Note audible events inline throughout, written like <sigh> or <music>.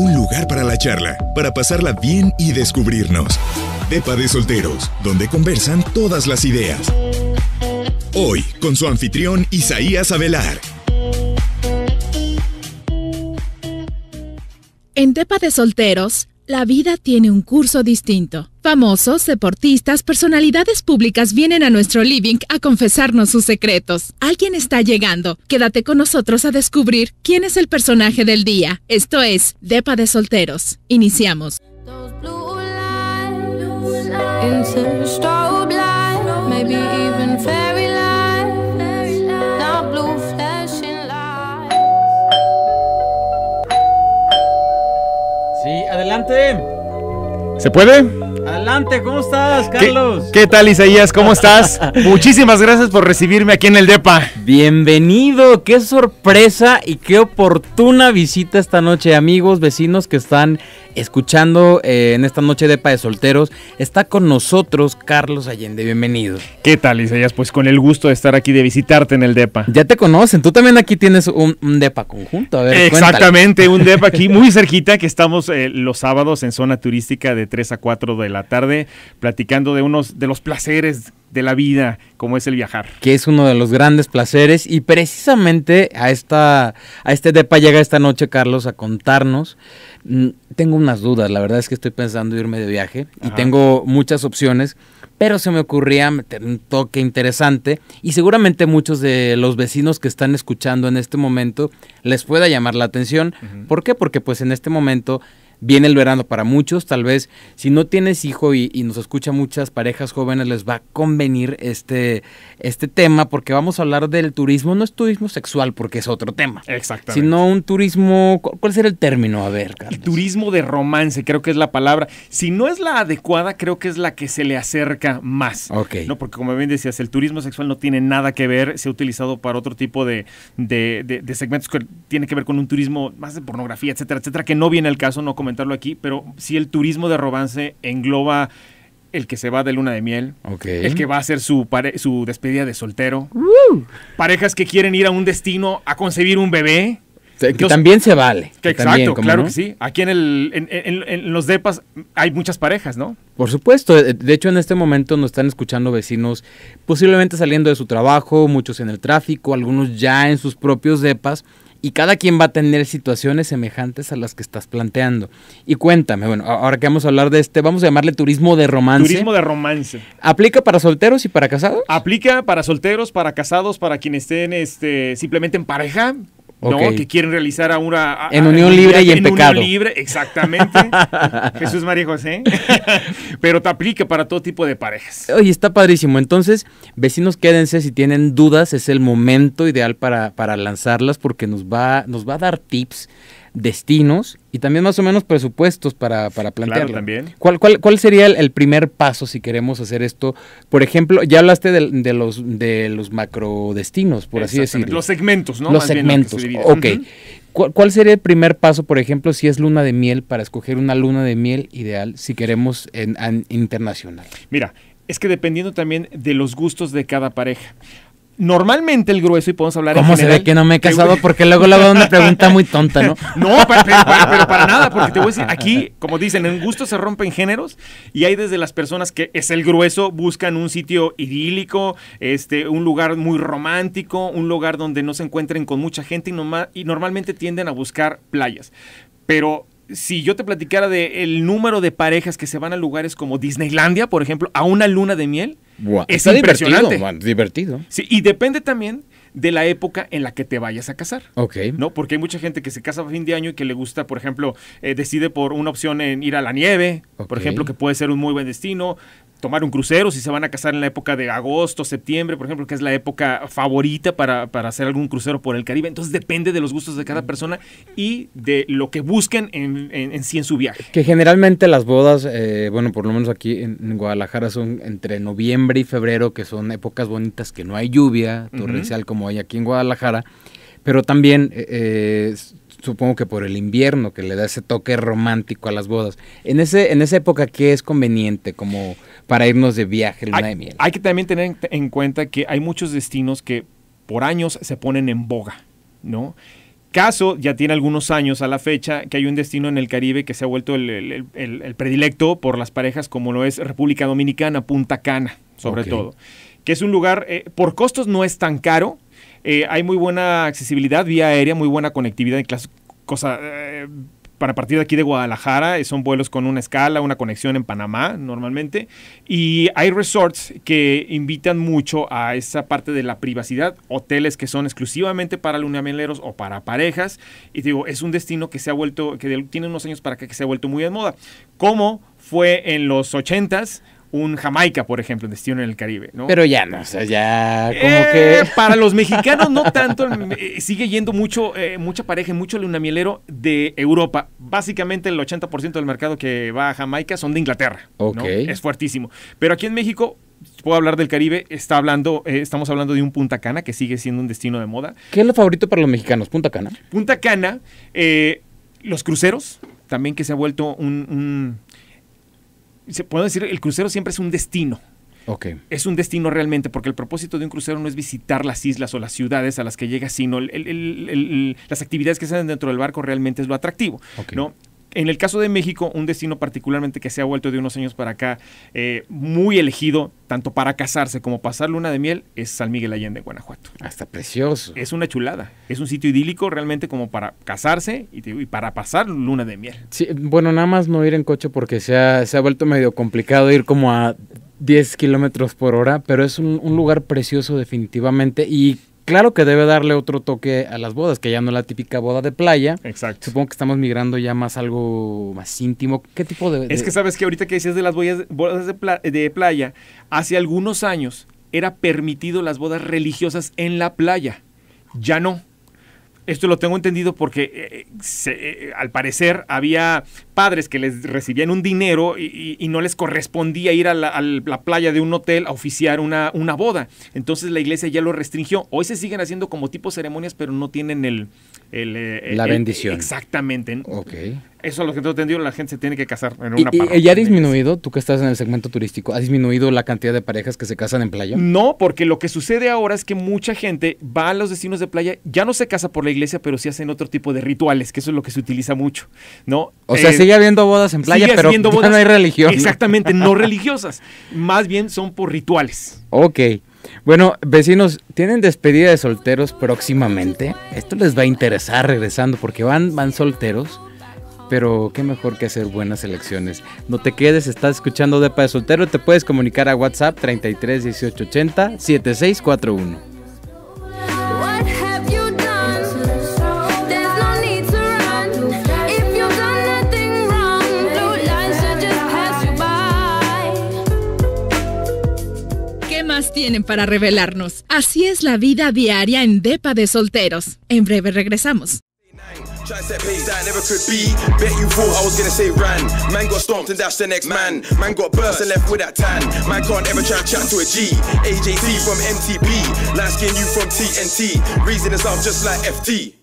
un lugar para la charla, para pasarla bien y descubrirnos. Depa de Solteros, donde conversan todas las ideas. Hoy, con su anfitrión Isaías Avelar. En Depa de Solteros, la vida tiene un curso distinto. Famosos, deportistas, personalidades públicas vienen a nuestro living a confesarnos sus secretos. Alguien está llegando. Quédate con nosotros a descubrir quién es el personaje del día. Esto es Depa de Solteros. Iniciamos. Adelante. ¿Se puede? Adelante, ¿cómo estás, Carlos? ¿Qué, tal, Isaías? ¿Cómo estás? <laughs> Muchísimas gracias por recibirme aquí en el DEPA. Bienvenido, qué sorpresa y qué oportuna visita esta noche, amigos, vecinos que están escuchando eh, en esta noche DEPA de solteros. Está con nosotros Carlos Allende, bienvenido. ¿Qué tal, Isaías? Pues con el gusto de estar aquí, de visitarte en el DEPA. Ya te conocen, tú también aquí tienes un, DEPA conjunto, a ver. Exactamente, un DEPA aquí muy cerquita que estamos eh, los sábados en zona turística de 3 a 4 de la tarde platicando de unos de los placeres de la vida, como es el viajar. Que es uno de los grandes placeres y precisamente a esta a este depa llega esta noche Carlos a contarnos. Mm, tengo unas dudas, la verdad es que estoy pensando irme de viaje y tengo muchas opciones, pero se me ocurría meter un toque interesante y seguramente muchos de los vecinos que están escuchando en este momento les pueda llamar la atención. ¿Por qué? Porque pues en este momento viene el verano para muchos, tal vez si no tienes hijo y, nos escucha muchas parejas jóvenes les va a convenir este, este tema porque vamos a hablar del turismo, no es turismo sexual porque es otro tema. Exactamente. Sino un turismo, ¿cuál será el término? A ver, El turismo de romance, creo que es la palabra. Si no es la adecuada, creo que es la que se le acerca más. Ok. No, porque como bien decías, el turismo sexual no tiene nada que ver, se ha utilizado para otro tipo de, de, segmentos que tiene que ver con un turismo más de pornografía, etcétera, etcétera, que no viene el caso, no como comentarlo aquí, pero si el turismo de romance engloba el que se va de luna de miel, el que va a hacer su, su despedida de soltero, parejas que quieren ir a un destino a concebir un bebé. Que, también se vale. exacto, claro que sí. Aquí en, en, los DEPAS hay muchas parejas, ¿no? Por supuesto. Eh, de hecho, en este momento nos están escuchando vecinos posiblemente saliendo de su trabajo, muchos en el tráfico, algunos ya en sus propios DEPAS y cada quien va a tener situaciones semejantes a las que estás planteando. Y cuéntame, bueno, ahora que vamos a hablar de este, vamos a llamarle turismo de romance. Turismo de romance. ¿Aplica para solteros y para casados? Aplica para solteros, para casados, para quienes estén este, simplemente en pareja ¿no? Que quieren realizar a una... en unión libre y en, pecado. en Unión libre, exactamente. <laughs> Jesús María José. <laughs> Pero te aplica para todo tipo de parejas. Oye, está padrísimo. Entonces, vecinos, quédense. Si tienen dudas, es el momento ideal para, para lanzarlas porque nos va, nos va a dar tips destinos y también más o menos presupuestos para, plantear también. ¿Cuál, cuál, cuál sería el, primer paso si queremos hacer esto? Por ejemplo, ya hablaste de, los, de los macrodestinos, por así decirlo. Los segmentos, ¿no? Los segmentos, ok. ¿Cuál, sería el primer paso, por ejemplo, si es luna de miel, para escoger una luna de miel ideal si queremos en internacional? Mira, es que dependiendo también de los gustos de cada pareja normalmente el grueso, y podemos hablar ¿Cómo en se ve que no me he casado? Porque luego le hago una pregunta muy tonta, ¿no? <laughs> no, pero, para <laughs> nada, porque te voy a decir, aquí, como dicen, en gusto se rompen géneros, y hay desde las personas que es el grueso, buscan un sitio idílico, este, un lugar muy romántico, un lugar donde no se encuentren con mucha gente, y, normalmente tienden a buscar playas. Pero si yo te platicara del el número de parejas que se van a lugares como Disneylandia, por ejemplo, a una luna de miel, Está Divertido, divertido. Sí, y depende también de la época en la que te vayas a casar. Ok. ¿No? Porque hay mucha gente que se casa a fin de año y que le gusta, por ejemplo, eh, decide por una opción en ir a la nieve, por ejemplo, que puede ser un muy buen destino tomar un crucero, si se van a casar en la época de agosto, septiembre, por ejemplo, que es la época favorita para, hacer algún crucero por el Caribe. Entonces depende de los gustos de cada persona y de lo que busquen en, en, sí en su viaje. Que generalmente las bodas, eh, bueno, por lo menos aquí en Guadalajara son entre noviembre y febrero, que son épocas bonitas, que no hay lluvia torrencial como hay aquí en Guadalajara, pero también... Eh, eh supongo que por el invierno, que le da ese toque romántico a las bodas. En, ese, en esa época, ¿qué es conveniente como para irnos de viaje, luna hay, de miel? Hay que también tener en cuenta que hay muchos destinos que por años se ponen en boga, ¿no? Caso, ya tiene algunos años a la fecha, que hay un destino en el Caribe que se ha vuelto el, predilecto por las parejas como lo es República Dominicana, Punta Cana, sobre todo. Que es un lugar, eh, por costos no es tan caro, eh, hay muy buena accesibilidad vía aérea, muy buena conectividad eh, para partir de aquí de Guadalajara, eh, son vuelos con una escala, una conexión en Panamá normalmente, y hay resorts que invitan mucho a esa parte de la privacidad, hoteles que son exclusivamente para lunameleros o para parejas, y digo, es un destino que se ha vuelto, que tiene unos años para que se ha vuelto muy de moda. Como fue en los 80s? un Jamaica, por ejemplo, destino en el Caribe, ¿no? Pero ya no, o sea, ya como eh, que... <laughs> Para los mexicanos no tanto, eh, sigue yendo mucho, eh, mucha pareja, mucho lunamielero de Europa. Básicamente el 80% del mercado que va a Jamaica son de Inglaterra, Ok. ¿no? Es fuertísimo. Pero aquí en México puedo hablar del Caribe, está hablando, estamos hablando de un Punta Cana que sigue siendo un destino de moda. ¿Qué es lo favorito para los mexicanos? Punta Cana. Punta Cana, los cruceros, también que se ha vuelto un, se puede decir, el crucero siempre es un destino. Okay. Es un destino realmente, porque el propósito de un crucero no es visitar las islas o las ciudades a las que llega, sino las actividades que se hacen dentro del barco realmente es lo atractivo. ¿no? En el caso de México, un destino particularmente que se ha vuelto de unos años para acá eh, muy elegido, tanto para casarse como pasar luna de miel, es San Miguel Allende, Guanajuato. Hasta precioso. Es una chulada. Es un sitio idílico realmente como para casarse y, para pasar luna de miel. Sí, bueno, nada más no ir en coche porque se ha, se ha vuelto medio complicado ir como a 10 kilómetros por hora, pero es un lugar precioso definitivamente y claro que debe darle otro toque a las bodas, que ya no la típica boda de playa. Exacto. Supongo que estamos migrando ya más algo más íntimo. ¿Qué tipo de...? Es que sabes que ahorita que decías de las bodas, de playa, hace algunos años era permitido las bodas religiosas en la playa. Ya no esto lo tengo entendido porque eh, eh, al parecer había padres que les recibían un dinero y, no les correspondía ir a la, playa de un hotel a oficiar una, una boda. Entonces la iglesia ya lo restringió. Hoy se siguen haciendo como tipo ceremonias, pero no tienen el, eh, eh, la bendición. exactamente. Ok. Eso es lo que tengo entendido, la gente se tiene que casar en una ¿Y, ha disminuido, tú que estás en el segmento turístico, ha disminuido la cantidad de parejas que se casan en playa? No, porque lo que sucede ahora es que mucha gente va a los destinos de playa, ya no se casa por la iglesia, pero sí hacen otro tipo de rituales, que eso es lo que se utiliza mucho, ¿no? O sea, eh, sigue habiendo bodas en playa, pero no hay religión. Exactamente, no religiosas, más bien son por rituales. Ok. Bueno, vecinos, tienen despedida de solteros próximamente. Esto les va a interesar regresando porque van, van solteros. Pero qué mejor que hacer buenas elecciones. No te quedes, estás escuchando Depa de Soltero. Te puedes comunicar a WhatsApp 33 80 7641. tienen para revelarnos. Así es la vida diaria en Depa de Solteros. En breve regresamos.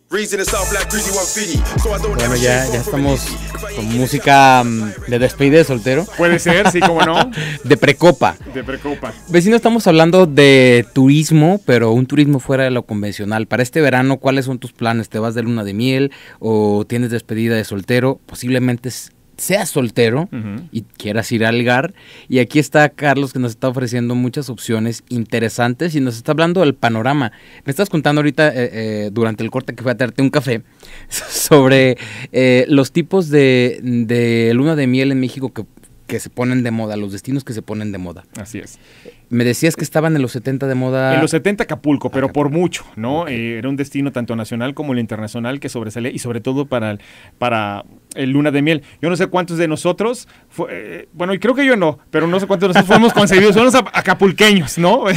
Bueno, ya, ya estamos con música mm, de despedida de soltero. Puede ser, sí, como no. <laughs> de precopa. De precopa. Vecino, estamos hablando de turismo, pero un turismo fuera de lo convencional. Para este verano, ¿cuáles son tus planes? ¿Te vas de luna de miel o tienes despedida de soltero? Posiblemente seas soltero y quieras ir al GAR. Y aquí está Carlos que nos está ofreciendo muchas opciones interesantes y nos está hablando del panorama. Me estás contando ahorita eh, eh, durante el corte que fue a darte un café <laughs> sobre eh, los tipos de, luna de miel en México que, que se ponen de moda, los destinos que se ponen de moda. Así es. Me decías que estaban en los 70 de moda. En los 70 Acapulco, pero ah, por mucho, ¿no? era un destino tanto nacional como internacional que sobresale y sobre todo para, para el luna de miel. Yo no sé cuántos de nosotros, fue, eh, bueno, y creo que yo no, pero no sé cuántos de nosotros fuimos concebidos, somos los acapulqueños, ¿no? <laughs>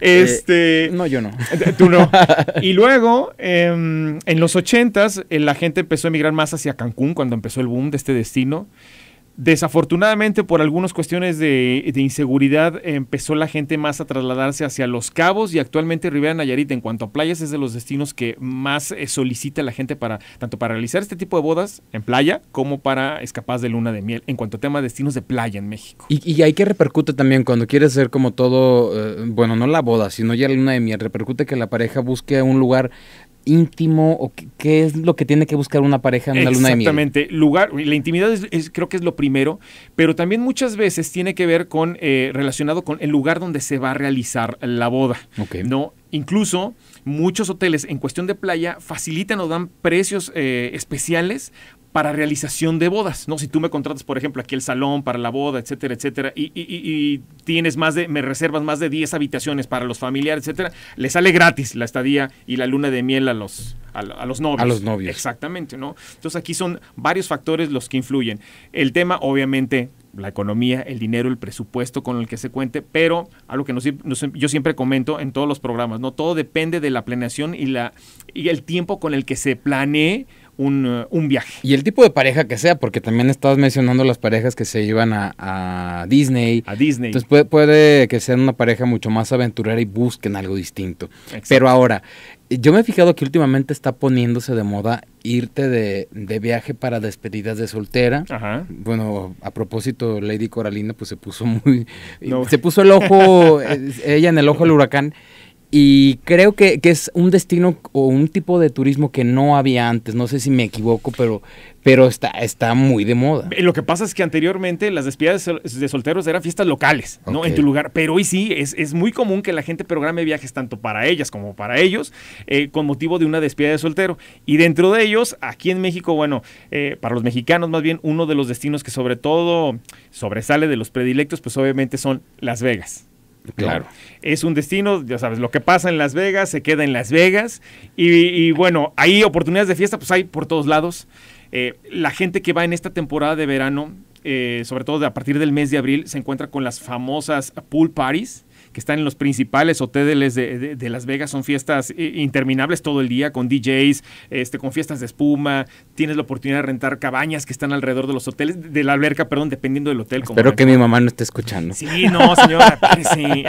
Eh, este, no, yo no. Eh, tú no. <laughs> Y luego, em, en los ochentas, la gente empezó a emigrar más hacia Cancún cuando empezó el boom de este destino. Desafortunadamente, por algunas cuestiones de, inseguridad, empezó la gente más a trasladarse hacia Los Cabos y actualmente Rivera Nayarit, en cuanto a playas, es de los destinos que más eh, solicita la gente para tanto para realizar este tipo de bodas en playa como para escapar de luna de miel, en cuanto a tema de destinos de playa en México. Y, y que repercute también cuando quieres hacer como todo, eh, bueno, no la boda, sino ya la luna de miel, repercute que la pareja busque un lugar íntimo o qué, es lo que tiene que buscar una pareja en la luna de miel? Exactamente, lugar, la intimidad es, creo que es lo primero, pero también muchas veces tiene que ver con, eh, relacionado con el lugar donde se va a realizar la boda, ¿no? Incluso muchos hoteles en cuestión de playa facilitan o dan precios eh, especiales para realización de bodas, ¿no? Si tú me contratas, por ejemplo, aquí el salón para la boda, etcétera, etcétera, y, tienes más de, me reservas más de 10 habitaciones para los familiares, etcétera, le sale gratis la estadía y la luna de miel a los, a, los novios. A los novios. Exactamente, ¿no? Entonces aquí son varios factores los que influyen. El tema, obviamente, la economía, el dinero, el presupuesto con el que se cuente, pero algo que yo siempre comento en todos los programas, ¿no? Todo depende de la planeación y, la, y el tiempo con el que se planee eh, un, viaje. Y el tipo de pareja que sea, porque también estabas mencionando las parejas que se llevan a, Disney. A Disney. Entonces puede, que sean una pareja mucho más aventurera y busquen algo distinto. Pero ahora, yo me he fijado que últimamente está poniéndose de moda irte de, viaje para despedidas de soltera. Ajá. Bueno, a propósito, Lady Coralina pues se puso muy... Se puso el ojo, <laughs> eh, ella en el ojo del huracán y creo que, es un destino o un tipo de turismo que no había antes. No sé si me equivoco, pero, pero está, está muy de moda. Lo que pasa es que anteriormente las despedidas de solteros eran fiestas locales, ¿no? En tu lugar. Pero hoy sí, es, es, muy común que la gente programe viajes tanto para ellas como para ellos eh, con motivo de una despedida de soltero. Y dentro de ellos, aquí en México, bueno, eh, para los mexicanos más bien, uno de los destinos que sobre todo sobresale de los predilectos, pues obviamente son Las Vegas. Claro. Es un destino, ya sabes, lo que pasa en Las Vegas se queda en Las Vegas. Y, bueno, hay oportunidades de fiesta, pues hay por todos lados. Eh, la gente que va en esta temporada de verano, eh, sobre todo a partir del mes de abril, se encuentra con las famosas pool parties que están en los principales hoteles de, Las Vegas. Son fiestas eh, interminables todo el día con DJs, este, con fiestas de espuma. Tienes la oportunidad de rentar cabañas que están alrededor de los hoteles, de la alberca, perdón, dependiendo del hotel. Espero que mi mamá no esté escuchando. Sí, no, señora, pues sí.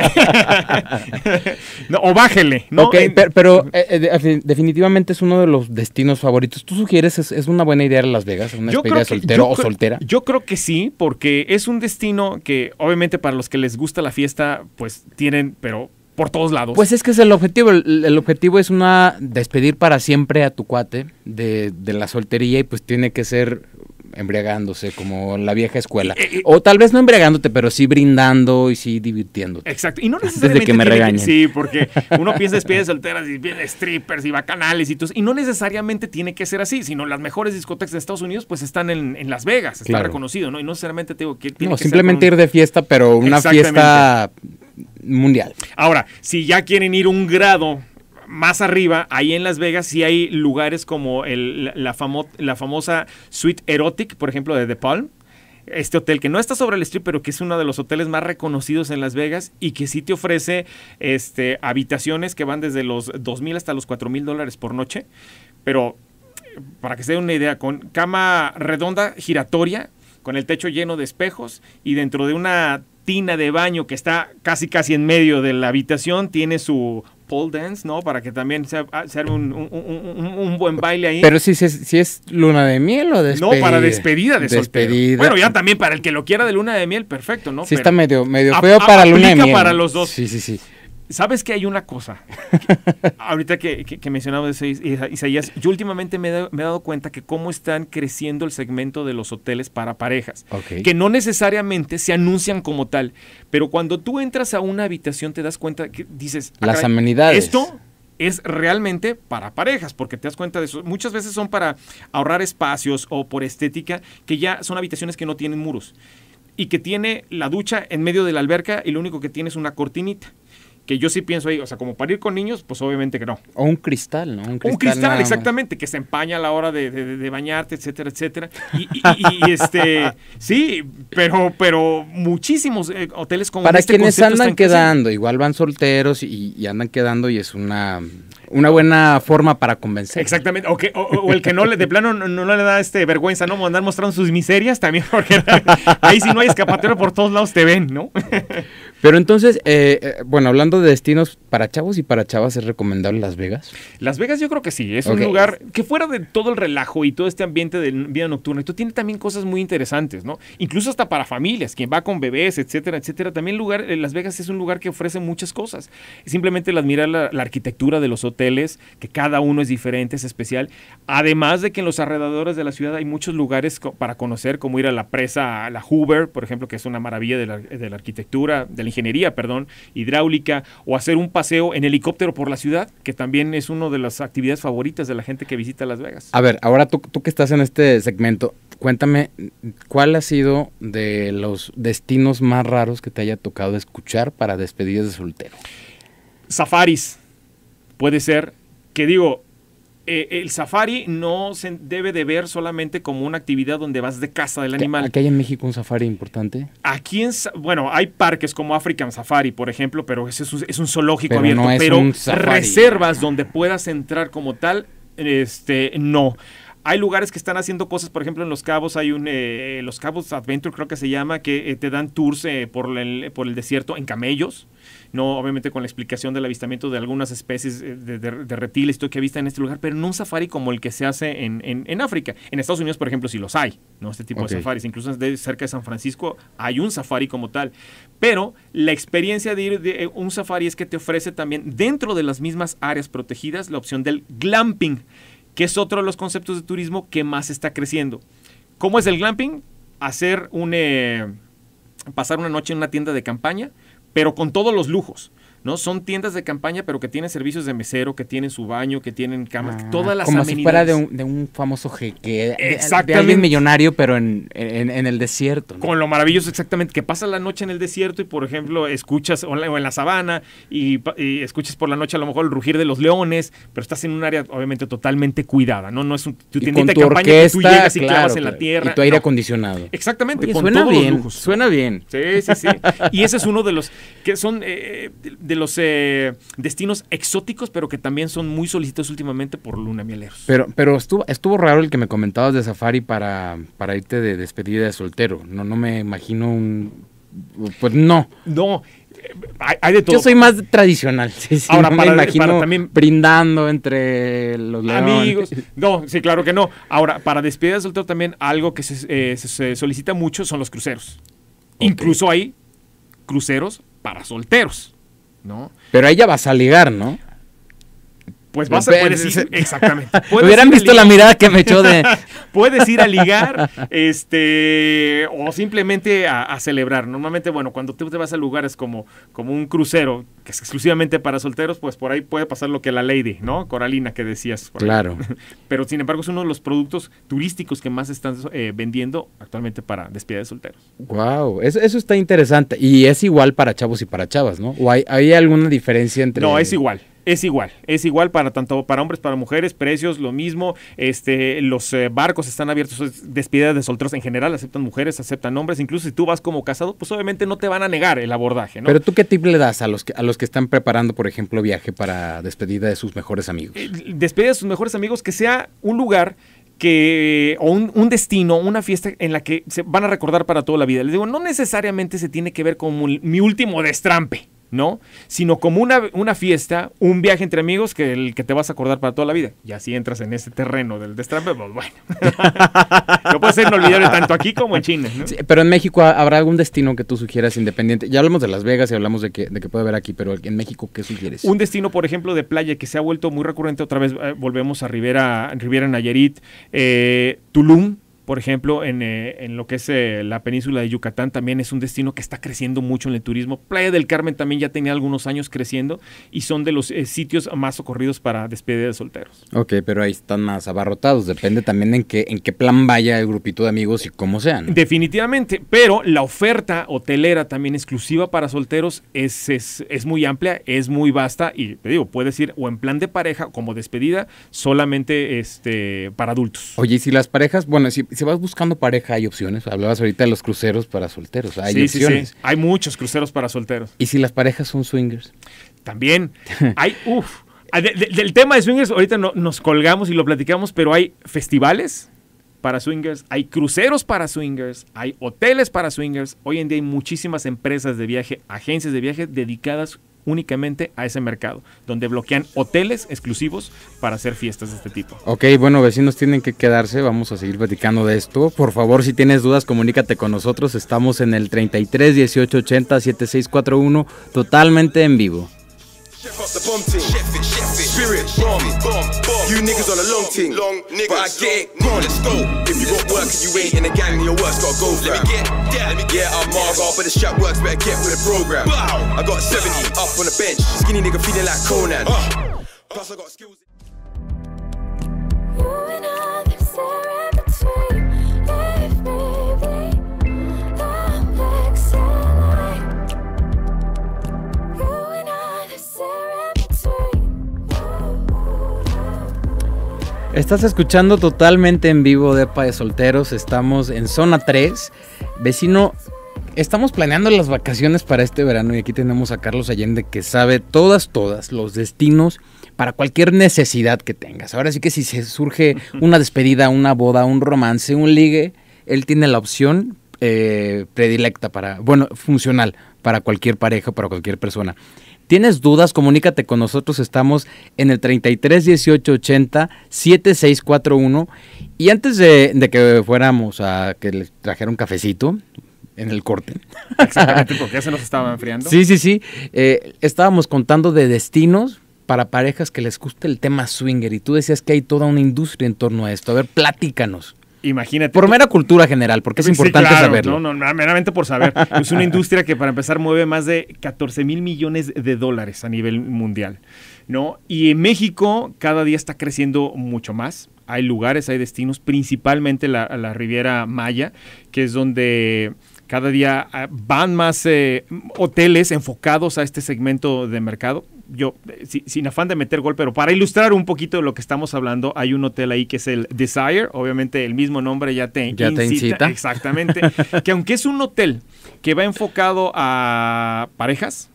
<laughs> o bájele, ¿no? Ok, pero, eh, eh, definitivamente es uno de los destinos favoritos. ¿Tú sugieres es, una buena idea Las Vegas, una experiencia soltero o soltera? Yo creo que sí, porque es un destino que obviamente para los que les gusta la fiesta, pues tienen, pero por todos lados. Pues es que es el objetivo. El, objetivo es una despedir para siempre a tu cuate de, de, la soltería y pues tiene que ser embriagándose, como la vieja escuela. o tal vez no embriagándote, pero sí brindando y sí divirtiéndote. Exacto. Y no necesariamente. Desde que me regañen. sí, porque uno piensa despedidas solteras y bien strippers y bacanales y todo. Y no necesariamente tiene que ser así, sino las mejores discotecas de Estados Unidos, pues están en, Las Vegas, está reconocido, ¿no? Y no necesariamente tengo que. no, simplemente ir de fiesta, pero una fiesta mundial. Ahora, si ya quieren ir un grado más arriba, ahí en Las Vegas, sí hay lugares como la, famosa Suite Erotic, por ejemplo, de The Palm. Este hotel que no está sobre el strip, pero que es uno de los hoteles más reconocidos en Las Vegas y que sí te ofrece este, habitaciones que van desde los 2.000 hasta los 4.000 dólares por noche. Pero para que se den una idea, con cama redonda giratoria, con el techo lleno de espejos y dentro de una tina de baño que está casi casi en medio de la habitación, tiene su pole dance, ¿no? Para que también sea ah, un, un, un, un, buen baile ahí. Pero si, si, es luna de miel o despedida. No, para despedida de soltero. despedida. Bueno, ya también para el que lo quiera de luna de miel, perfecto, ¿no? Sí, está medio, medio feo para luna de miel. para los dos. Sí, sí, sí. ¿Sabes que hay una cosa? <laughs> ahorita que, que, que Isaías, yo últimamente me, he dado cuenta que cómo están creciendo el segmento de los hoteles para parejas, que no necesariamente se anuncian como tal, pero cuando tú entras a una habitación te das cuenta que dices... Ah, Las amenidades. Esto es realmente para parejas, porque te das cuenta de eso. Muchas veces son para ahorrar espacios o por estética, que ya son habitaciones que no tienen muros y que tiene la ducha en medio de la alberca y lo único que tiene es una cortinita que yo sí pienso ahí, o sea, como para ir con niños, pues obviamente que no. O un cristal, ¿no? Un cristal, exactamente, que se empaña a la hora de, bañarte, etcétera, etcétera. Y, este, <laughs> sí, pero, pero muchísimos eh, hoteles como Para este quienes andan quedando, igual van solteros y, andan quedando y es una, una buena forma para convencer. Exactamente, o, el que no le, de <laughs> plano no, le da este vergüenza, ¿no? Andar mostrando sus miserias también, <laughs> porque ahí si no hay escapatero por todos lados te ven, ¿no? Pero entonces, eh, eh, bueno, hablando de destinos para chavos y para chavas, ¿es recomendable Las Vegas? Las Vegas yo creo que sí, es un lugar que fuera de todo el relajo y todo este ambiente de vida nocturna, tú tiene también cosas muy interesantes, ¿no? Incluso hasta para familias, quien va con bebés, etcétera, etcétera. También lugar, eh, Las Vegas es un lugar que ofrece muchas cosas. Simplemente el admirar la, arquitectura de los hoteles, que cada uno es diferente, es especial. Además de que en los alrededores de la ciudad hay muchos lugares para conocer, como ir a la presa, a la Hoover, por ejemplo, que es una maravilla de la, de la arquitectura, del ingeniería, perdón, hidráulica, o hacer un paseo en helicóptero por la ciudad, que también es una de las actividades favoritas de la gente que visita Las Vegas. A ver, ahora tú, que estás en este segmento, cuéntame, ¿cuál ha sido de los destinos más raros que te haya tocado escuchar para despedidas de soltero? Safaris, puede ser, que digo, eh, el safari no se debe de ver solamente como una actividad donde vas de casa del animal. ¿Aquí hay en México un safari importante? Aquí en, bueno, hay parques como African Safari, por ejemplo, pero ese es un, zoológico abierto, pero reservas donde puedas entrar como tal, este, no. Hay lugares que están haciendo cosas, por ejemplo, en Los Cabos hay un, eh, Los Cabos Adventure creo que se llama, que eh, te dan tours por, el, por el desierto en camellos no obviamente con la explicación del avistamiento de algunas especies eh, de, de, reptiles que avista en este lugar, pero no un safari como el que se hace en, África. En Estados Unidos, por ejemplo, sí los hay, ¿no? Este tipo de safaris. Incluso cerca de San Francisco hay un safari como tal. Pero la experiencia de ir de eh, un safari es que te ofrece también dentro de las mismas áreas protegidas la opción del glamping, que es otro de los conceptos de turismo que más está creciendo. ¿Cómo es el glamping? Hacer un... Eh, pasar una noche en una tienda de campaña pero con todos los lujos. ¿no? Son tiendas de campaña, pero que tienen servicios de mesero, que tienen su baño, que tienen camas, ah, todas las como amenidades. Como si fuera de un, famoso jeque, exactamente. De, millonario, pero en, el desierto. Con lo maravilloso, exactamente, que pasas la noche en el desierto y, por ejemplo, escuchas, o en la sabana, y, escuchas por la noche a lo mejor el rugir de los leones, pero estás en un área, obviamente, totalmente cuidada, ¿no? No es un, tu de orquesta, que tú llegas y clavas en la tierra. Y tu aire acondicionado. Exactamente, con suena todos bien, Suena bien. Sí, sí, sí. y ese es uno de los que son... Eh, eh, de los eh, destinos exóticos, pero que también son muy solicitados últimamente por Luna Mieleros. Pero, pero estuvo, estuvo raro el que me comentabas de safari para, para irte de despedida de soltero. No, no me imagino un. Pues no. No. Eh, Yo soy más tradicional. <laughs> Ahora, para, me imagino también, brindando entre los amigos. <laughs> No, sí, claro que no. Ahora, para despedida de soltero también algo que se, eh, solicita mucho son los cruceros. Incluso hay cruceros para solteros. Pero ella va vas a ligar, ¿no? Pues vas a puedes ir, exactamente. <laughs> Hubieran visto la mirada que me echó de. <laughs> puedes ir a ligar, este, o simplemente a, celebrar. Normalmente, bueno, cuando tú te vas a lugares como, como un crucero, que es exclusivamente para solteros, pues por ahí puede pasar lo que la lady, ¿no? Coralina que decías. Claro. <laughs> Pero sin embargo, es uno de los productos turísticos que más están eh, vendiendo actualmente para despedida de solteros. Wow, eso, está interesante. Y es igual para chavos y para chavas, ¿no? ¿O hay, hay alguna diferencia entre.? No, es igual es igual, es igual para tanto para hombres, para mujeres, precios, lo mismo, este, los eh, barcos están abiertos, despedidas de solteros en general, aceptan mujeres, aceptan hombres, incluso si tú vas como casado, pues obviamente no te van a negar el abordaje, Pero tú qué tip le das a los que, a los que están preparando, por ejemplo, viaje para despedida de sus mejores amigos? Eh, despedida de sus mejores amigos, que sea un lugar que o un, un, destino, una fiesta en la que se van a recordar para toda la vida. Les digo, no necesariamente se tiene que ver con mi último destrampe, ¿no? Sino como una, fiesta, un viaje entre amigos que el que te vas a acordar para toda la vida. Y así entras en ese terreno del destrampe, pues, bueno. no <laughs> puede ser inolvidable tanto aquí como en China. pero en México habrá algún destino que tú sugieras independiente. Ya hablamos de Las Vegas y hablamos de que, puede haber aquí, pero en México, ¿qué sugieres? Un destino, por ejemplo, de playa que se ha vuelto muy recurrente otra vez. Eh, volvemos a Rivera, Rivera Nayarit, eh, Tulum por ejemplo, en, eh, en lo que es eh, la península de Yucatán también es un destino que está creciendo mucho en el turismo. Playa del Carmen también ya tenía algunos años creciendo y son de los eh, sitios más socorridos para despedida de solteros. Ok, pero ahí están más abarrotados. Depende también en qué, en qué plan vaya el grupito de amigos y cómo sean. Definitivamente, pero la oferta hotelera también exclusiva para solteros es, es, muy amplia, es muy vasta y te digo, puedes ir o en plan de pareja como despedida solamente este, para adultos. Oye, y si las parejas, bueno, si, si vas buscando pareja hay opciones. Hablabas ahorita de los cruceros para solteros. Hay sí, Sí, sí. Hay muchos cruceros para solteros. ¿Y si las parejas son swingers? También. <laughs> Hay, uff. Ah, del tema de swingers, ahorita no, nos colgamos y lo platicamos, pero hay festivales para swingers, hay cruceros para swingers, hay hoteles para swingers. Hoy en día hay muchísimas empresas de viaje, agencias de viaje dedicadas únicamente a ese mercado, donde bloquean hoteles exclusivos para hacer fiestas de este tipo. Ok, bueno, vecinos tienen que quedarse, vamos a seguir platicando de esto. Por favor, si tienes dudas, comunícate con nosotros. Estamos en el 33 18 80 7641, totalmente en vivo. You niggas on a long team, long niggas, but I get it. Come on, let's go. If you got work and you ain't in the gang, then your work's gotta go. Fam. Let me get down. Let me get yeah, I'm Margot, but the strap works better get with the program. I got 70 up on the bench, skinny nigga feeling like Conan. Uh. Plus I got skills. Estás escuchando totalmente en vivo Depa de Solteros. Estamos en zona 3. Vecino, estamos planeando las vacaciones para este verano y aquí tenemos a Carlos Allende que sabe todas, todas los destinos para cualquier necesidad que tengas. Ahora sí que si se surge una despedida, una boda, un romance, un ligue, él tiene la opción eh, predilecta para, bueno, funcional para cualquier pareja, para cualquier persona. ¿Tienes dudas? Comunícate con nosotros. Estamos en el 33 18 80 7641. Y antes de, que fuéramos a que les trajera un cafecito, en el corte. <laughs> Exactamente, porque ya se nos estaba enfriando. Sí, sí, sí. Eh, estábamos contando de destinos para parejas que les guste el tema swinger y tú decías que hay toda una industria en torno a esto. A ver, platícanos. Imagínate. Por mera cultura general, porque es sí, importante claro, No, no, meramente por saber. es una industria que para empezar mueve más de 14 mil millones de dólares a nivel mundial. ¿no? Y en México cada día está creciendo mucho más. Hay lugares, hay destinos, principalmente la, Riviera Maya, que es donde cada día ah, van más eh, hoteles enfocados a este segmento de mercado yo, eh, sin afán de meter gol, pero para ilustrar un poquito de lo que estamos hablando, hay un hotel ahí que es el Desire, obviamente el mismo nombre ya te, te incita. Exactamente. <laughs> que aunque es un hotel que va enfocado a parejas,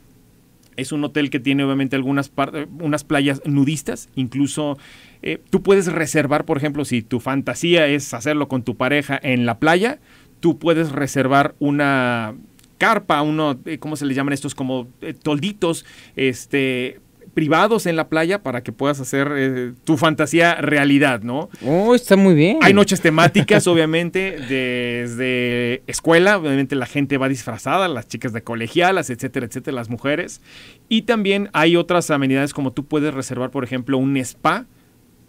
es un hotel que tiene obviamente algunas unas playas nudistas, incluso eh, tú puedes reservar, por ejemplo, si tu fantasía es hacerlo con tu pareja en la playa, tú puedes reservar una carpa, uno, eh, ¿cómo se le llaman estos? Como eh, tolditos, este privados en la playa para que puedas hacer eh, tu fantasía realidad, ¿no? Oh, está muy bien. Hay noches temáticas, obviamente, desde escuela, obviamente la gente va disfrazada, las chicas de colegialas, etcétera, etcétera, las mujeres. Y también hay otras amenidades como tú puedes reservar, por ejemplo, un spa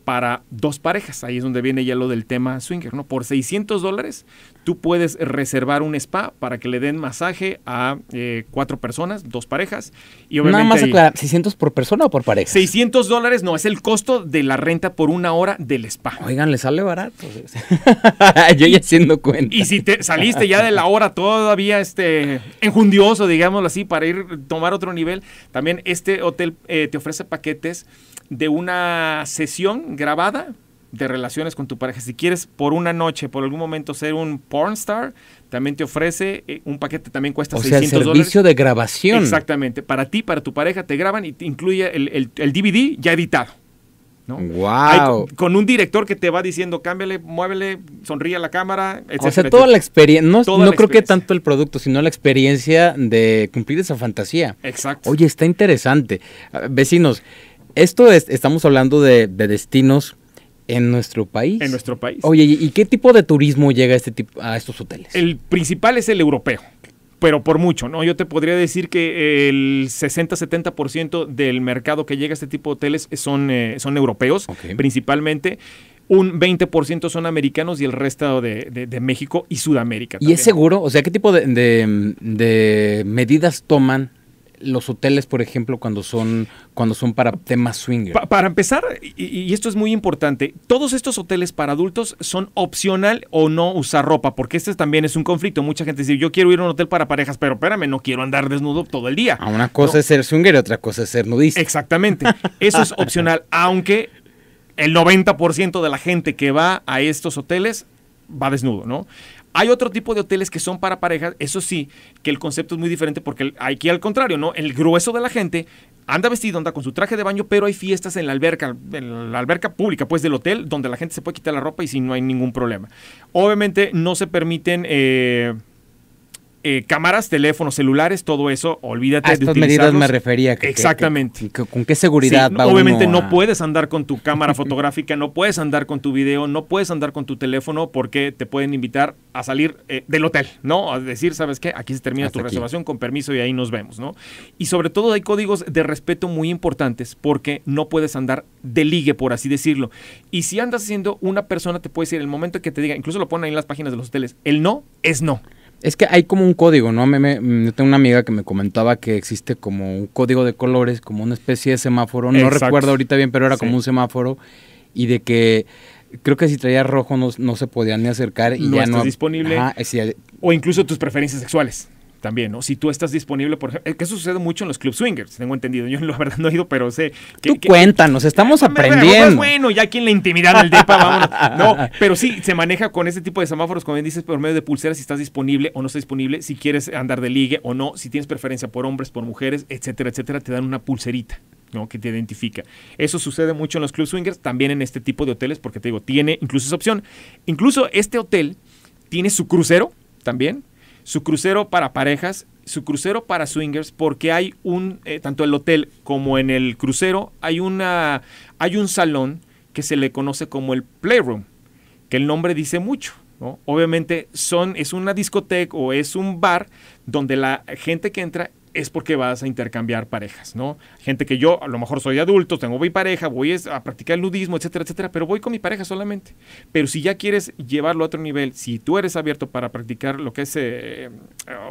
para dos parejas. Ahí es donde viene ya lo del tema swinger, ¿no? Por 600 dólares tú puedes reservar un spa para que le den masaje a eh, cuatro personas, dos parejas. Y Nada más ¿600 por persona o por pareja? 600 dólares, no, es el costo de la renta por una hora del spa. Oigan, le sale barato. <laughs> Yo ya haciendo cuenta. Y si te saliste ya de la hora todavía este, enjundioso, digámoslo así, para ir a tomar otro nivel, también este hotel eh, te ofrece paquetes de una sesión grabada de relaciones con tu pareja. Si quieres por una noche, por algún momento ser un pornstar, también te ofrece eh, un paquete, también cuesta o sea, servicio de grabación. Exactamente. Para ti, para tu pareja, te graban y incluye el, DVD ya editado. ¿no? Wow. con un director que te va diciendo, cámbiale, muévele, sonríe a la cámara, etc. O sea, toda la experiencia, no, creo que tanto el producto, sino la experiencia de cumplir esa fantasía. Exacto. Oye, está interesante. Ah, vecinos, esto estamos hablando de, de destinos en nuestro país. En nuestro país. Oye, ¿y qué tipo de turismo llega a, este tipo, a estos hoteles? El principal es el europeo, pero por mucho, ¿no? Yo te podría decir que el 60-70% del mercado que llega a este tipo de hoteles son, eh, son europeos, principalmente. Un 20% son americanos y el resto de, México y Sudamérica. ¿Y es seguro? O sea, ¿qué tipo de, de medidas toman los hoteles, por ejemplo, cuando son, cuando son para temas swinger? para empezar, y, esto es muy importante, todos estos hoteles para adultos son opcional o no usar ropa, porque este también es un conflicto. Mucha gente dice, yo quiero ir a un hotel para parejas, pero espérame, no quiero andar desnudo todo el día. Ah, una cosa es ser swinger y otra cosa es ser nudista. Exactamente. Eso es opcional, <laughs> aunque el 90% de la gente que va a estos hoteles va desnudo, ¿no? Hay otro tipo de hoteles que son para parejas, eso sí, que el concepto es muy diferente porque aquí al contrario, ¿no? El grueso de la gente anda vestido, anda con su traje de baño, pero hay fiestas en la alberca, en la alberca pública, pues del hotel, donde la gente se puede quitar la ropa y si no hay ningún problema. Obviamente no se permiten... Eh, eh, cámaras, teléfonos, celulares, todo eso, olvídate a estas de medidas me refería. Que, Exactamente. ¿Con qué seguridad Obviamente no puedes andar con tu cámara <laughs> fotográfica, no puedes andar con tu video, no puedes andar con tu teléfono porque te pueden invitar a salir eh, del hotel, ¿no? A decir, ¿sabes qué? Aquí se termina tu reservación con permiso y ahí nos vemos, ¿no? Y sobre todo hay códigos de respeto muy importantes porque no puedes andar de ligue, por así decirlo. Y si andas siendo una persona, te puede decir, el momento que te diga, incluso lo ponen ahí en las páginas de los hoteles, el no es no. Es que hay como un código, ¿no? Me, mm, tengo una amiga que me comentaba que existe como un código de colores, como una especie de semáforo. No recuerdo ahorita bien, pero era como un semáforo. Y de que creo que si traía rojo no, no se podían ni acercar y ya no. disponible. o incluso tus preferencias sexuales también, ¿no? Si tú estás disponible, por ejemplo, eh, que eso sucede mucho en los club swingers, tengo entendido. Yo <laughs> la verdad no he ido, pero sé. Que, tú cuéntanos, estamos ah, aprendiendo. Pues, bueno, ya aquí en la intimidad al depa, vámonos. <laughs> No, pero sí, se maneja con este tipo de semáforos, como bien dices, por medio de pulseras, si estás disponible o no estás disponible, si quieres andar de ligue o no, si tienes preferencia por hombres, por mujeres, etcétera, etcétera, te dan una pulserita. ¿no? que te identifica. Eso sucede mucho en los club swingers, también en este tipo de hoteles, porque te digo, tiene incluso esa opción. Incluso este hotel tiene su crucero también, su crucero para parejas, su crucero para swingers, porque hay un, eh, tanto el hotel como en el crucero, hay, una, hay un salón que se le conoce como el Playroom, que el nombre dice mucho. Obviamente son, es una discoteca o es un bar donde la gente que entra es porque vas a intercambiar parejas, ¿no? Gente que yo a lo mejor soy adulto, tengo mi pareja, voy a practicar el nudismo, etcétera, etcétera, pero voy con mi pareja solamente. Pero si ya quieres llevarlo a otro nivel, si tú eres abierto para practicar lo que es eh,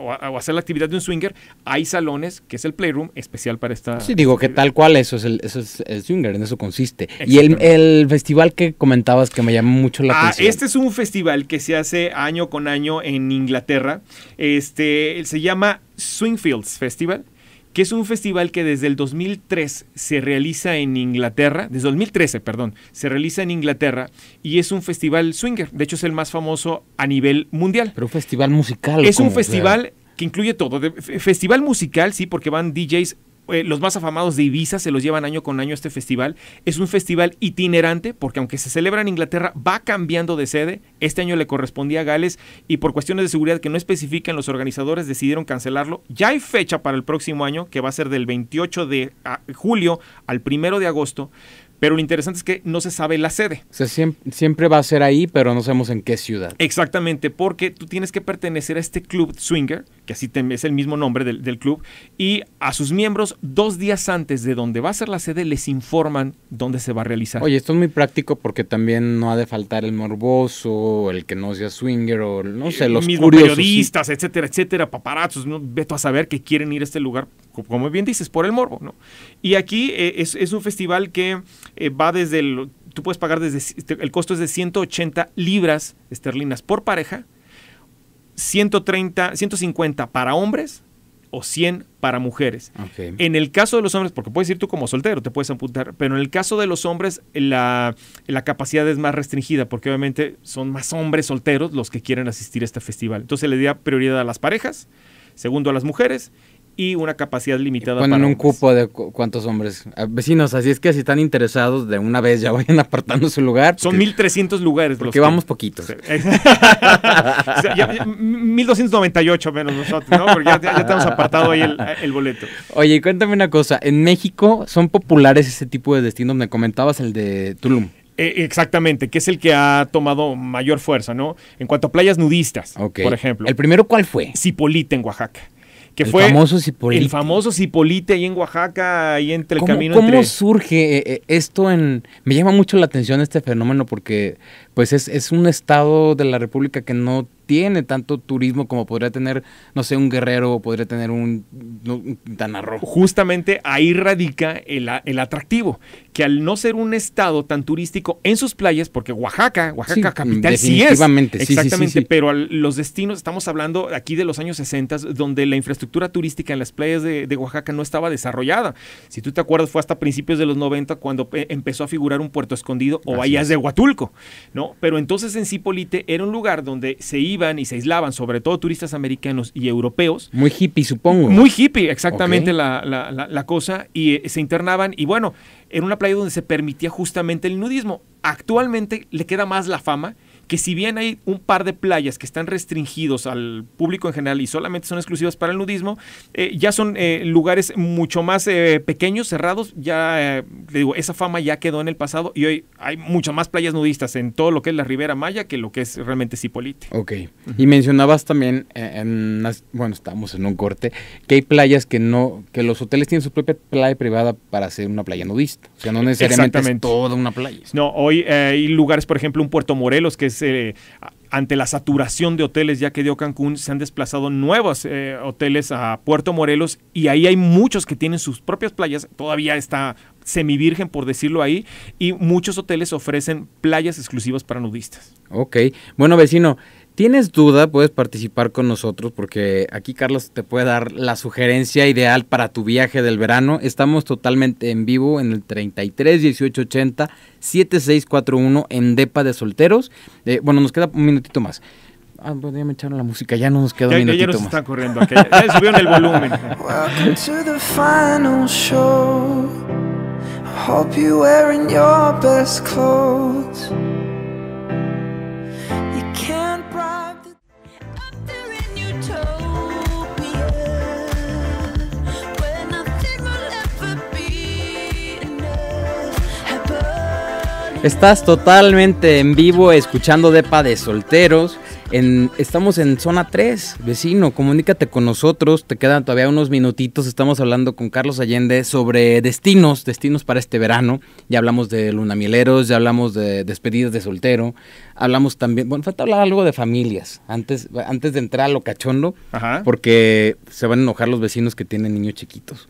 o, hacer la actividad de un swinger, hay salones, que es el playroom, especial para esta... Sí, digo que tal cual eso es el, swinger, en eso consiste. Y el, festival que comentabas que me llama mucho la ah, Este es un festival que se hace año con año en Inglaterra. Este, se llama Swingfields Festival, que es un festival que desde el 2003 se realiza en Inglaterra, desde 2013, perdón, se realiza en Inglaterra y es un festival swinger, de hecho es el más famoso a nivel mundial. Pero un festival musical. Es un festival que incluye todo, festival musical, sí, porque van DJs eh, los más afamados de Ibiza se los llevan año con año este festival. Es un festival itinerante porque aunque se celebra en Inglaterra va cambiando de sede. Este año le correspondía a Gales y por cuestiones de seguridad que no especifican los organizadores decidieron cancelarlo. Ya hay fecha para el próximo año que va a ser del 28 de ah, julio al 1 de agosto pero lo interesante es que no se sabe la sede. O siempre, va a ser ahí, pero no sabemos en qué ciudad. Exactamente, porque tú tienes que pertenecer a este club swinger, que así es el mismo nombre del, club, y a sus miembros dos días antes de donde va a ser la sede les informan dónde se va a realizar. Oye, esto es muy práctico porque también no ha de faltar el morboso, el que no sea swinger, o no sé, los periodistas, etcétera, etcétera, paparazos, ¿no? veto a saber que quieren ir a este lugar como bien dices, por el morbo, ¿no? Y aquí eh, es, un festival que eh, va desde el, tú puedes pagar desde, el costo es de 180 libras esterlinas por pareja, 130, 150 para hombres o 100 para mujeres. En el caso de los hombres, porque puedes ir tú como soltero, te puedes apuntar, pero en el caso de los hombres la, la, capacidad es más restringida, porque obviamente son más hombres solteros los que quieren asistir a este festival. Entonces le da prioridad a las parejas, segundo a las mujeres y una capacidad limitada. Y ponen un cupo de cuántos hombres. Ah, vecinos, así es que si están interesados de una vez ya <laughs> vayan apartando su lugar. Son 1300 lugares. Porque vamos poquitos. <laughs> o 1298 menos nosotros, ¿no? Porque ya, ya tenemos apartado ahí el, boleto. Oye, cuéntame una cosa. En México son populares ese tipo de destinos. Me comentabas el de Tulum. E, exactamente, que es el que ha tomado mayor fuerza, ¿no? En cuanto a playas nudistas, por ejemplo. ¿El primero cuál fue? Cipolite en Oaxaca el famoso Cipolite. el famoso ahí en Oaxaca, ahí entre el camino camino. ¿Cómo surge eh, eh, esto en... Me llama mucho la atención este fenómeno porque pues es, es un estado de la República que no tiene tanto turismo como podría tener, no sé, un guerrero o podría tener un, un Justamente ahí radica el, atractivo, que al no ser un estado tan turístico en sus playas, porque Oaxaca, Oaxaca capital sí es. Exactamente, pero los destinos, estamos hablando aquí de los años 60, donde la infraestructura turística en las playas de, Oaxaca no estaba desarrollada. Si tú te acuerdas, fue hasta principios de los 90 cuando empezó a figurar un puerto escondido o Así de Huatulco, ¿no? Pero entonces en Cipolite era un lugar donde se iba y se aislaban, sobre todo turistas americanos y europeos. Muy hippie, supongo. Muy hippie, exactamente la, cosa, y eh, se internaban y bueno, en una playa donde se permitía justamente el nudismo. Actualmente le queda más la fama que si bien hay un par de playas que están restringidos al público en general y solamente son exclusivas para el nudismo, eh, ya son eh, lugares mucho más eh, pequeños, cerrados, ya le digo, esa fama ya quedó en el pasado y hoy hay muchas más playas nudistas en todo lo que es la Ribera Maya que lo que es realmente Cipolite. Ok, y mencionabas también, en, bueno, estamos en un corte, que hay playas que no, que los hoteles tienen su propia playa privada para hacer una playa nudista, o sea, no necesariamente toda una playa. No, hoy hay lugares, por ejemplo, un Puerto Morelos que es eh, ante la saturación de hoteles ya que dio Cancún, se han desplazado nuevos eh, hoteles a Puerto Morelos y ahí hay muchos que tienen sus propias playas, todavía está semivirgen por decirlo ahí, y muchos hoteles ofrecen playas exclusivas para nudistas. Ok, bueno vecino, tienes duda, puedes participar con nosotros porque aquí Carlos te puede dar la sugerencia ideal para tu viaje del verano. Estamos totalmente en vivo en el 33 80 7641 en Depa de Solteros. Eh, bueno, nos queda un minutito más. Ah, ya la música, ya no nos queda un minutito más. corriendo, subieron el volumen. final show. your best clothes. Estás totalmente en vivo escuchando Depa de Solteros. En, estamos en zona 3, vecino, comunícate con nosotros, te quedan todavía unos minutitos, estamos hablando con Carlos Allende sobre destinos, destinos para este verano, ya hablamos de lunamileros, ya hablamos de despedidas de soltero, hablamos también, bueno, falta hablar algo de familias, antes, antes de entrar a lo cachondo, porque se van a enojar los vecinos que tienen niños chiquitos.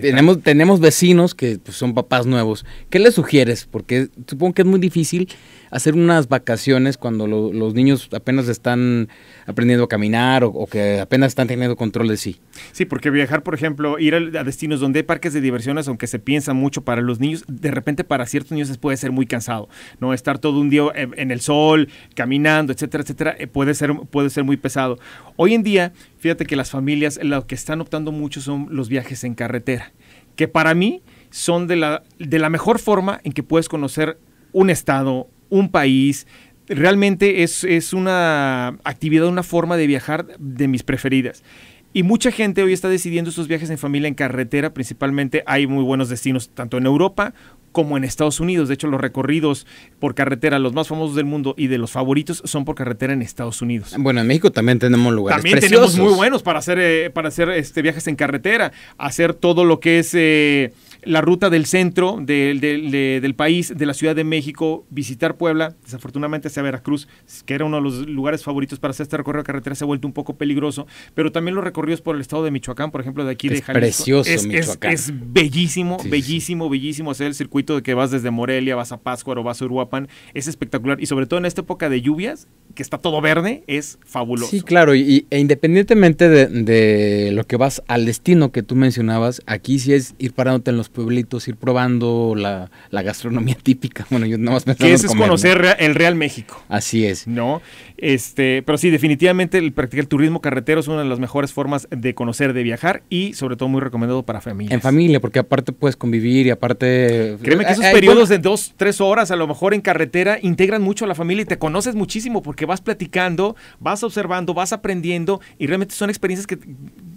Tenemos, tenemos vecinos que pues, son papás nuevos. ¿Qué les sugieres? Porque supongo que es muy difícil hacer unas vacaciones cuando los niños apenas están aprendiendo a caminar o, que apenas están teniendo control de sí. Sí, porque viajar, por ejemplo, ir a, destinos donde hay parques de diversiones, aunque se piensa mucho para los niños, de repente para ciertos niños puede ser muy cansado, ¿no? Estar todo un día en el sol, caminando, etcétera, etcétera, eh, puede ser, puede ser muy pesado. Hoy en día, fíjate que las familias lo que están optando mucho son los viajes en carretera, que para mí son de la, de la mejor forma en que puedes conocer un estado, un país. Realmente es, una actividad, una forma de viajar de mis preferidas. Y mucha gente hoy está decidiendo sus viajes en familia en carretera, principalmente hay muy buenos destinos tanto en Europa como en Estados Unidos. De hecho, los recorridos por carretera, los más famosos del mundo y de los favoritos son por carretera en Estados Unidos. Bueno, en México también tenemos lugares también tenemos muy buenos para hacer eh, para hacer este viajes en carretera, hacer todo lo que es eh, la ruta del centro del, país, de la Ciudad de México, visitar Puebla, desafortunadamente hacia Veracruz, que era uno de los lugares favoritos para hacer este recorrido de carretera, se ha vuelto un poco peligroso, pero también los recorridos por el estado de Michoacán, por ejemplo, de aquí de es Jalisco. Precioso, es Es, bellísimo, bellísimo, bellísimo hacer el circuito de que vas desde Morelia, vas a Pátzcuaro, vas a Uruapan, es espectacular y sobre todo en esta época de lluvias, que está todo verde, es fabuloso. Sí, claro, y, e independientemente de, de lo que vas al destino que tú mencionabas, aquí sí es ir parándote en los pueblitos, ir probando la, gastronomía <laughs> típica. Bueno, yo no. más pensaba Que es conocer el Real México. Así es. ¿No? Este, pero sí, definitivamente el practicar el turismo carretero es una de las mejores formas de conocer, de viajar y sobre todo muy recomendado para familias. En familia, porque aparte puedes convivir y aparte... Créeme que eh, esos eh, periodos de dos, tres horas a lo mejor en carretera integran mucho a la familia y te conoces muchísimo porque vas platicando, vas observando, vas aprendiendo y realmente son experiencias que...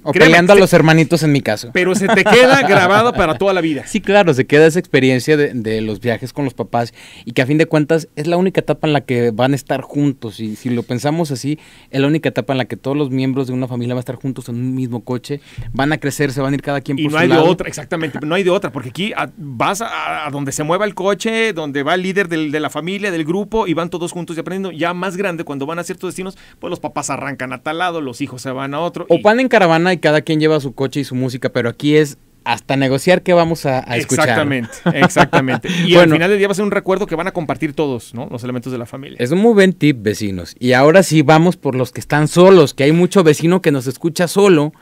O peleando a los hermanitos en mi caso. Pero se te queda <laughs> grabado para toda la vida. Sí, claro, se queda esa experiencia de, los viajes con los papás y que a fin de cuentas es la única etapa en la que van a estar juntos. Y si lo pensamos así, es la única etapa en la que todos los miembros de una familia van a estar juntos en un mismo coche, van a crecer, se van a ir cada quien y no hay de otra, exactamente, no hay de otra, porque aquí vas a, donde se mueva el coche, donde va el líder de la familia, del grupo y van todos juntos y aprendiendo. Ya más grande, cuando van a ciertos destinos, pues los papás arrancan a tal lado, los hijos se van a otro. O van en caravana y cada quien lleva su coche y su música, pero aquí es hasta negociar qué vamos a, escuchar. Exactamente, exactamente. <laughs> Y al final del día va a ser un recuerdo que van a compartir todos, ¿no? Los elementos de la familia. Es un muy buen tip, vecinos. Y ahora sí vamos por los que están solos, que hay mucho vecino que nos escucha solo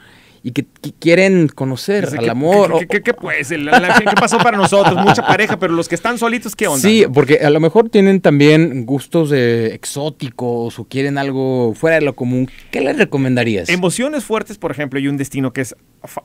y que, quieren conocer pues? el al amor. ¿Qué ¿Qué pasó para nosotros? Mucha pareja, pero los que están solitos, ¿qué onda? Sí, porque a lo mejor tienen también gustos exóticos o quieren algo fuera de lo común. ¿Qué les recomendarías? Emociones fuertes, por ejemplo, y un destino que es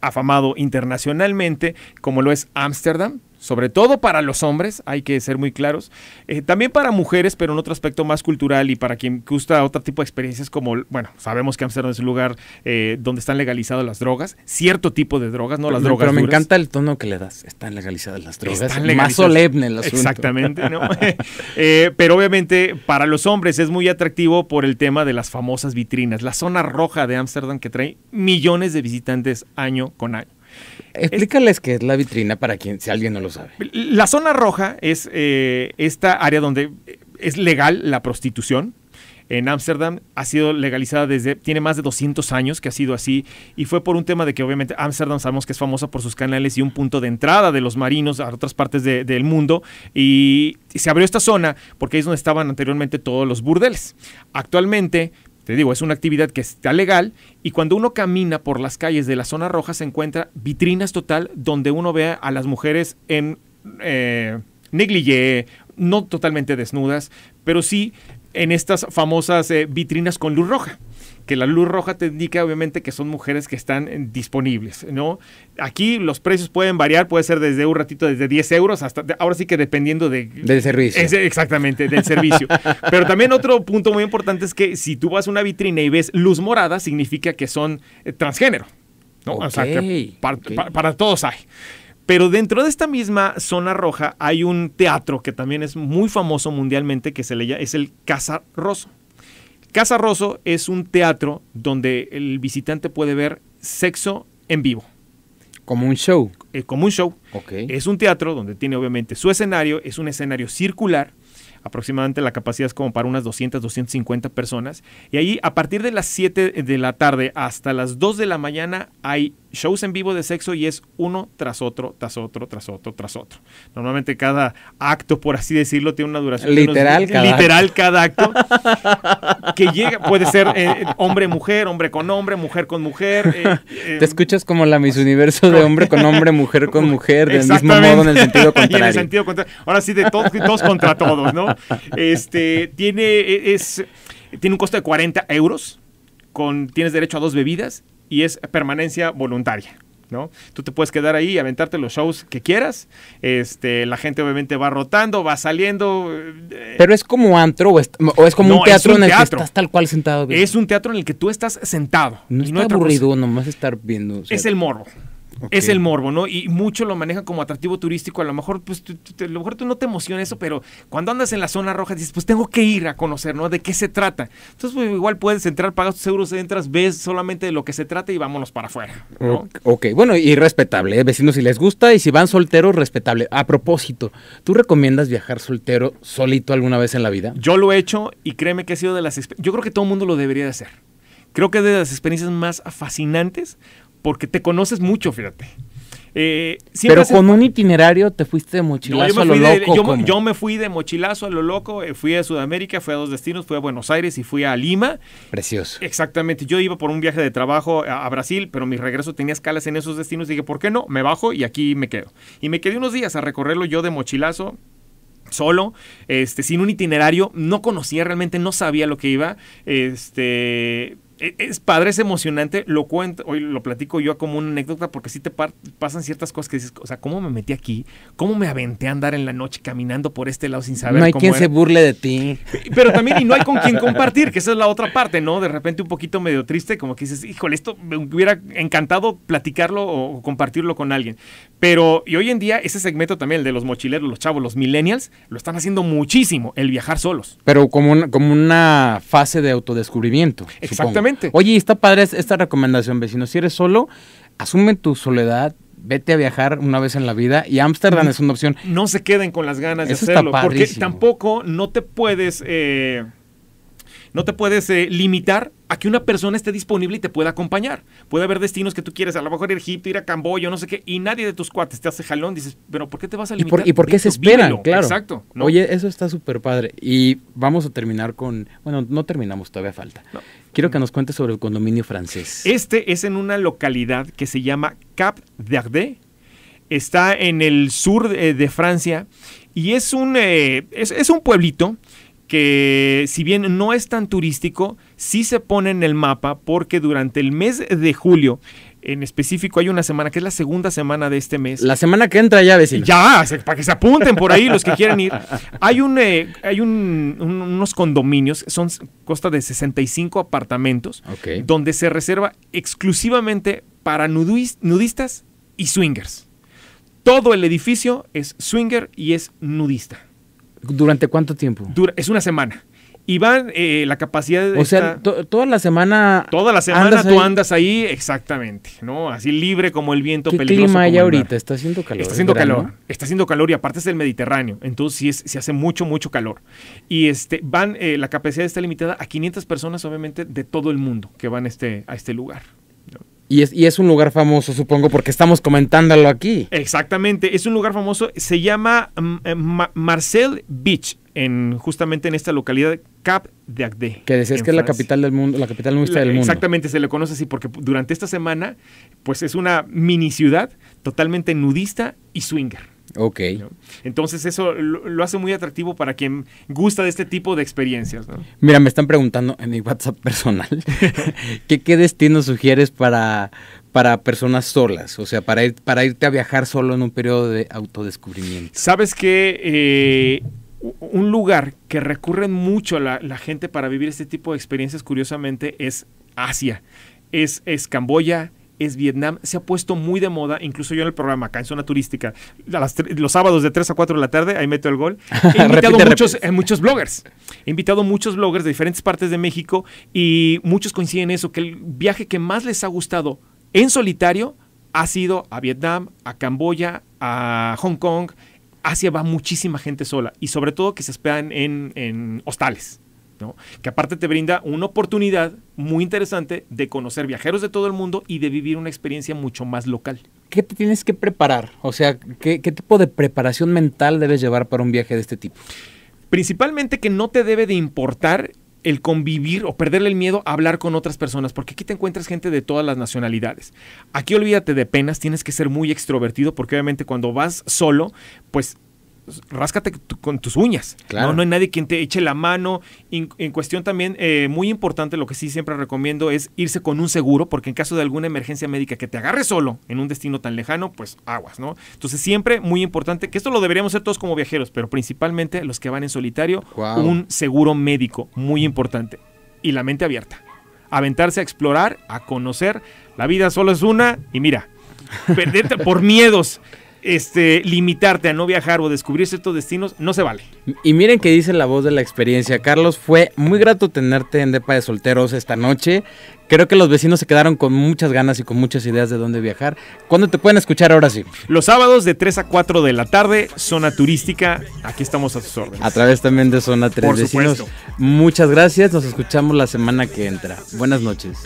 afamado internacionalmente, como lo es Ámsterdam sobre todo para los hombres, hay que ser muy claros, eh, también para mujeres, pero en otro aspecto más cultural y para quien gusta otro tipo de experiencias como, bueno, sabemos que Amsterdam es un lugar eh, donde están legalizadas las drogas, cierto tipo de drogas, no las drogas. Pero me encanta el tono que le das, están legalizadas las drogas, más solemne el asunto. Exactamente, ¿no? <laughs> <laughs> Eh, pero obviamente para los hombres es muy atractivo por el tema de las famosas vitrinas, la zona roja de Amsterdam que trae millones de visitantes año con año. Explícales qué es la vitrina para quien, si alguien no lo sabe. La zona roja es eh, esta área donde eh, es legal la prostitución. En Ámsterdam ha sido legalizada desde, tiene más de 200 años que ha sido así, y fue por un tema de que obviamente Ámsterdam sabemos que es famosa por sus canales y un punto de entrada de los marinos a otras partes del mundo, y se abrió esta zona porque es donde estaban anteriormente todos los burdeles. Actualmente te digo, es una actividad que está legal y cuando uno camina por las calles de la zona roja se encuentra vitrinas total donde uno ve a las mujeres en eh, no totalmente desnudas, pero sí en estas famosas eh, vitrinas con luz roja que la luz roja te indica obviamente que son mujeres que están eh, disponibles, ¿no? Aquí los precios pueden variar, puede ser desde un ratito, desde 10 euros hasta, ahora sí que dependiendo Del servicio. exactamente, del servicio. <laughs> Pero también otro punto muy importante es que si tú vas a una vitrina y ves luz morada, significa que son eh, transgénero. ¿no? para, todos hay. Pero dentro de esta misma zona roja hay un teatro que también es muy famoso mundialmente que se le es el Casa Rosso. Casa Rosso es un teatro donde el visitante puede ver sexo en vivo. Como un show. Eh, como un show. Es un teatro donde tiene obviamente su escenario, es un escenario circular, aproximadamente la capacidad es como para unas 200, 250 personas. Y ahí a partir de las 7 de la tarde hasta las 2 de la mañana hay shows en vivo de sexo y es uno tras otro, tras otro, tras otro, tras otro. Normalmente cada acto, por así decirlo, tiene una duración. Literal, literal cada acto. <laughs> que llega, puede ser eh, hombre-mujer, hombre con hombre, mujer con mujer. Eh, eh, Te escuchas como la Miss pues, Universo de hombre con hombre, mujer con <laughs> mujer, del mismo modo en el sentido <laughs> contrario. Ahora sí, de todos, contra todos, ¿no? Este, tiene, e, es, tiene un costo de 40 euros. Con, tienes derecho a dos bebidas y es permanencia voluntaria. ¿no? Tú te puedes quedar ahí y aventarte los shows que quieras. Este, la gente obviamente va rotando, va saliendo. Eh, Pero es como antro o es, como un teatro en el que estás tal cual sentado. Es un teatro en el que tú estás sentado. No es aburrido nomás estar viendo. es el morro. Es el morbo, ¿no? Y mucho lo manejan como atractivo turístico. A lo mejor, pues, tú, lo mejor tú no te emociona eso, pero cuando andas en la zona roja dices, pues tengo que ir a conocer, ¿no? ¿De qué se trata? Entonces, pues, igual puedes entrar, pagas tus euros, entras, ves solamente de lo que se trata y vámonos para afuera. ¿no? Ok, bueno, y respetable, ¿eh? vecinos, si les gusta y si van solteros, respetable. A propósito, ¿tú recomiendas viajar soltero, solito alguna vez en la vida? Yo lo he hecho y créeme que ha sido de las... Yo creo que todo el mundo lo debería de hacer. Creo que es de las experiencias más fascinantes porque te conoces mucho, fíjate. Eh, pero con un itinerario te fuiste de mochilazo loco. Yo, me fui de mochilazo a lo loco, eh, fui a Sudamérica, fui a dos destinos, fui a Buenos Aires y fui a Lima. Precioso. Exactamente, yo iba por un viaje de trabajo a, Brasil, pero mi regreso tenía escalas en esos destinos y dije, ¿por qué no? Me bajo y aquí me quedo. Y me quedé unos días a recorrerlo yo de mochilazo. Solo, este, sin un itinerario, no conocía realmente, no sabía lo que iba. Este, e, es padre, es emocionante, lo cuento, hoy lo platico yo como una anécdota porque sí te pasan ciertas cosas que dices, o sea, ¿cómo me metí aquí? ¿Cómo me aventé a andar en la noche caminando por este lado sin saber? No hay quien se burle de ti. <laughs> Pero también, y no hay con quien compartir, que esa es la otra parte, ¿no? De repente un poquito medio triste, como que dices, híjole, esto me hubiera encantado platicarlo o compartirlo con alguien. Pero, y hoy en día, ese segmento también, el de los mochileros, los chavos, los millennials, lo están haciendo muchísimo, el viajar solos. Pero como una, como una fase de autodescubrimiento. Exactamente. Oye, está padre esta recomendación, vecino. Si eres solo, asume tu soledad, vete a viajar una vez en la vida y Ámsterdam es una opción. No se queden con las ganas de hacerlo, porque tampoco no te puedes, eh, no te puedes eh, limitar a que una persona esté disponible y te pueda acompañar. Puede haber destinos que tú quieres, a lo mejor ir a Egipto, ir a Camboya, no sé qué, y nadie de tus cuates te hace jalón, dices, pero ¿por qué te vas a limitar? ¿Y por, y por qué se esperan? Claro. Exacto. Oye, eso está súper padre. Y vamos a terminar con, bueno, no terminamos, todavía falta. No. Quiero que nos cuentes sobre el condominio francés. Este es en una localidad que se llama Cap d'Arde. Está en el sur eh, de, Francia y es un, eh, es, es un pueblito que si bien no es tan turístico, sí se pone en el mapa porque durante el mes de julio en específico hay una semana que es la segunda semana de este mes. La semana que entra ya, vecino. Ya, para que se apunten por ahí los que quieran ir. Hay, un, eh, hay unos condominios, son costa de 65 apartamentos, donde se reserva exclusivamente para nudistas y swingers. Todo el edificio es swinger y es nudista. ¿Durante cuánto tiempo? es una semana. Y van, eh, eh, la capacidad... O sea, toda la semana... Toda la semana tú andas ahí, exactamente, ¿no? Así libre como el viento ¿Qué peligroso. clima hay ahorita? Está haciendo calor. Está haciendo calor, está haciendo calor y aparte es el Mediterráneo, entonces sí, es, hace mucho, mucho calor. Y este, van, eh, la capacidad está limitada a 500 personas, obviamente, de todo el mundo que van este, a este lugar. Y es, y es, un lugar famoso, supongo, porque estamos comentándolo aquí. Exactamente, es un lugar famoso. Se llama mm, Marcel Beach en justamente en esta localidad Cap de Agde. Que decías que es la capital del mundo, la capital nudista del mundo. Exactamente, se le conoce así porque durante esta semana pues es una mini ciudad totalmente nudista y swinger. Ok. Entonces eso lo, hace muy atractivo para quien gusta de este tipo de experiencias. Mira, me están preguntando en mi WhatsApp personal <laughs> que qué destino sugieres para, para personas solas, o sea, para, para irte a viajar solo en un periodo de autodescubrimiento. Sabes que eh, un lugar que recurre mucho la, la, gente para vivir este tipo de experiencias, curiosamente, es Asia. Es, Camboya, es Vietnam. Se ha puesto muy de moda, incluso yo en el programa, acá en Zona Turística, los sábados de 3 a 4 de la tarde, ahí meto el gol. <laughs> He invitado a eh, muchos, bloggers. He invitado muchos bloggers de diferentes partes de México y muchos coinciden en eso, que el viaje que más les ha gustado en solitario ha sido a Vietnam, a Camboya, a Hong Kong, Asia va muchísima gente sola y sobre todo que se hospedan en, hostales. ¿no? que aparte te brinda una oportunidad muy interesante de conocer viajeros de todo el mundo y de vivir una experiencia mucho más local. ¿Qué te tienes que preparar? O sea, qué tipo de preparación mental debes llevar para un viaje de este tipo? Principalmente que no te debe de importar el convivir o perderle el miedo a hablar con otras personas, porque aquí te encuentras gente de todas las nacionalidades. Aquí olvídate de penas, tienes que ser muy extrovertido, porque obviamente cuando vas solo, pues ráscate con tus uñas. ¿no? hay nadie quien te eche la mano. en cuestión también, eh, muy importante, lo que sí siempre recomiendo es irse con un seguro, porque en caso de alguna emergencia médica que te agarre solo en un destino tan lejano, pues aguas, ¿no? Entonces siempre muy importante, que esto lo deberíamos hacer todos como viajeros, pero principalmente los que van en solitario, un seguro médico, muy importante. Y la mente abierta. Aventarse a explorar, a conocer. La vida solo es una y mira, <laughs> perderte por miedos este, limitarte a no viajar o descubrir ciertos destinos no se vale. Y miren que dice la voz de la experiencia. Carlos, fue muy grato tenerte en Depa de Solteros esta noche. Creo que los vecinos se quedaron con muchas ganas y con muchas ideas de dónde viajar. ¿Cuándo te pueden escuchar ahora sí? Los sábados de 3 a 4 de la tarde, zona turística. Aquí estamos a sus órdenes. A través también de zona 3 vecinos. Muchas gracias. Nos escuchamos la semana que entra. Buenas noches.